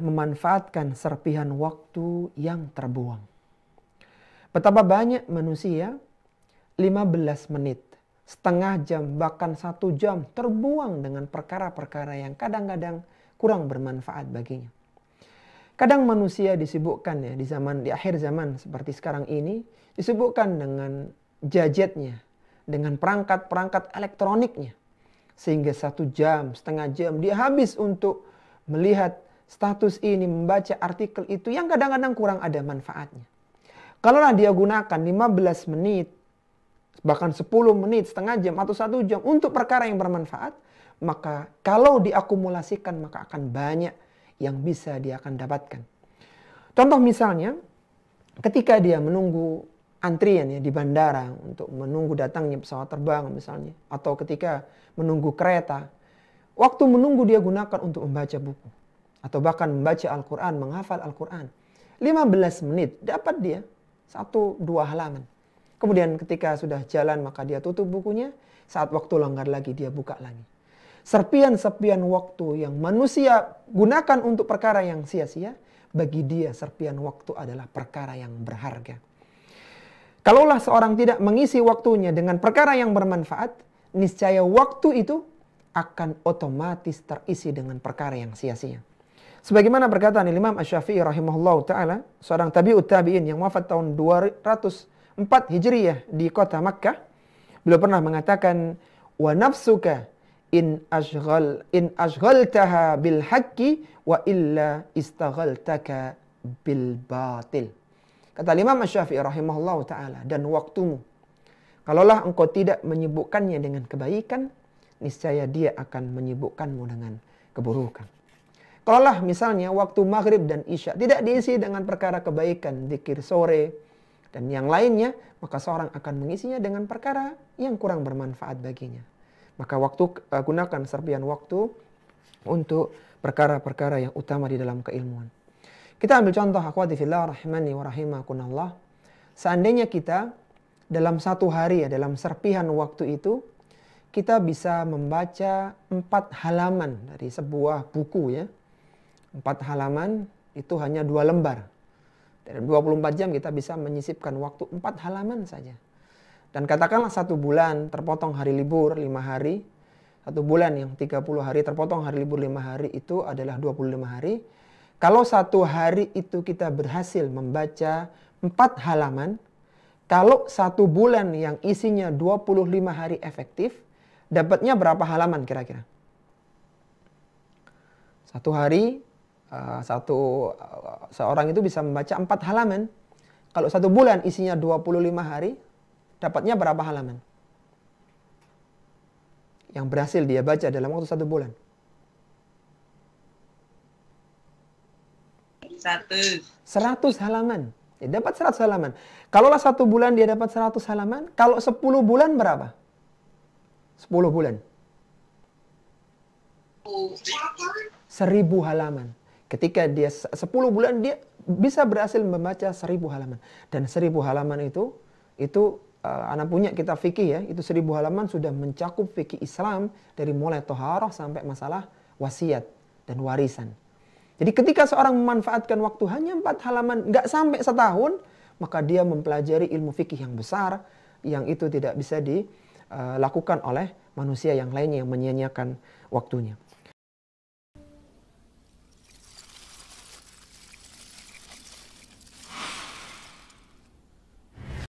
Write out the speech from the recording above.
memanfaatkan serpihan waktu yang terbuang. Betapa banyak manusia 15 menit, setengah jam, bahkan satu jam terbuang dengan perkara-perkara yang kadang-kadang kurang bermanfaat baginya. Kadang manusia disibukkan ya di zaman di akhir zaman seperti sekarang ini disibukkan dengan jajetnya, dengan perangkat-perangkat elektroniknya. Sehingga satu jam, setengah jam dia habis untuk melihat status ini, membaca artikel itu yang kadang-kadang kurang ada manfaatnya. Kalaulah dia gunakan 15 menit, bahkan 10 menit, setengah jam, atau satu jam untuk perkara yang bermanfaat, maka kalau diakumulasikan maka akan banyak yang bisa dia akan dapatkan. Contoh misalnya, ketika dia menunggu antrian ya di bandara untuk menunggu datangnya pesawat terbang misalnya, atau ketika menunggu kereta, waktu menunggu dia gunakan untuk membaca buku atau bahkan membaca Al-Quran, menghafal Al-Quran. 15 menit dapat dia satu dua halaman. Kemudian ketika sudah jalan maka dia tutup bukunya, saat waktu longgar lagi dia buka lagi. Serpian-serpian waktu yang manusia gunakan untuk perkara yang sia-sia, bagi dia serpian waktu adalah perkara yang berharga. Kalaulah seorang tidak mengisi waktunya dengan perkara yang bermanfaat, niscaya waktu itu akan otomatis terisi dengan perkara yang sia-sia. Sebagaimana perkataan Imam Asy-Syafi'i rahimahullah taala, seorang tabi'ut tabi'in yang wafat tahun 204 Hijriyah di kota Makkah, beliau pernah mengatakan wa nafsuka in ashghal in ashghaltaha bil haqqi wa illa istaghaltaka bil batil. Kata Imam Asy-Syafi'i rahimahullah taala dan waktumu kalaulah engkau tidak menyibukkannya dengan kebaikan niscaya dia akan menyibukkanmu dengan keburukan. Kalaulah misalnya waktu maghrib dan isya tidak diisi dengan perkara kebaikan, dikir sore, dan yang lainnya, maka seorang akan mengisinya dengan perkara yang kurang bermanfaat baginya. Maka waktu eh, gunakan serpian waktu untuk perkara-perkara yang utama di dalam keilmuan. Kita ambil contoh akhwati fillah rahimani wa rahimakunallah. Seandainya kita dalam satu hari ya dalam serpihan waktu itu kita bisa membaca empat halaman dari sebuah buku ya 4 halaman itu hanya dua lembar. Dalam 24 jam kita bisa menyisipkan waktu 4 halaman saja. Dan katakanlah satu bulan terpotong hari libur 5 hari, satu bulan yang 30 hari terpotong hari libur 5 hari itu adalah 25 hari. Kalau satu hari itu kita berhasil membaca 4 halaman, kalau satu bulan yang isinya 25 hari efektif, dapatnya berapa halaman kira-kira? Satu hari uh, satu uh, seorang itu bisa membaca empat halaman. Kalau satu bulan isinya 25 hari, dapatnya berapa halaman? Yang berhasil dia baca dalam waktu satu bulan. Satu. seratus halaman. Dia ya, dapat seratus halaman. Kalaulah satu bulan dia dapat seratus halaman, kalau sepuluh bulan berapa? Sepuluh bulan. Seribu halaman. Ketika dia 10 bulan dia bisa berhasil membaca 1000 halaman. Dan 1000 halaman itu itu uh, anak punya kita fikih ya, itu 1000 halaman sudah mencakup fikih Islam dari mulai toharoh sampai masalah wasiat dan warisan. Jadi ketika seorang memanfaatkan waktu hanya empat halaman, nggak sampai setahun, maka dia mempelajari ilmu fikih yang besar, yang itu tidak bisa dilakukan eh, oleh manusia yang lainnya yang menyia-nyiakan waktunya.